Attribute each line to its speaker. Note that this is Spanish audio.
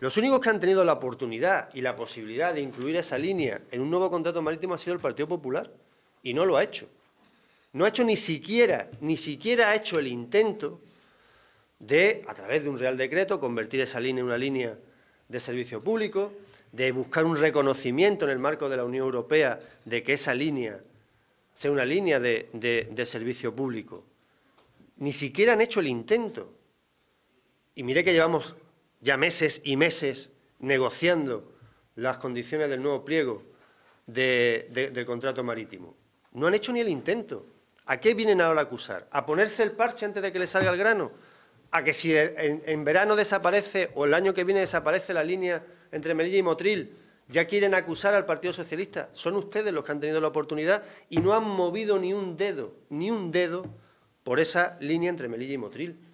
Speaker 1: Los únicos que han tenido la oportunidad y la posibilidad de incluir esa línea en un nuevo contrato marítimo ha sido el Partido Popular y no lo ha hecho. No ha hecho ni siquiera, ni siquiera ha hecho el intento de, a través de un Real Decreto, convertir esa línea en una línea de servicio público, de buscar un reconocimiento en el marco de la Unión Europea de que esa línea sea una línea de, de servicio público. Ni siquiera han hecho el intento. Y mire que llevamos ya meses y meses negociando las condiciones del nuevo pliego del contrato marítimo. No han hecho ni el intento. ¿A qué vienen ahora a acusar? ¿A ponerse el parche antes de que le salga el grano? ¿A que si en, en verano desaparece o el año que viene desaparece la línea entre Melilla y Motril, ya quieren acusar al Partido Socialista? Son ustedes los que han tenido la oportunidad y no han movido ni un dedo, ni un dedo por esa línea entre Melilla y Motril.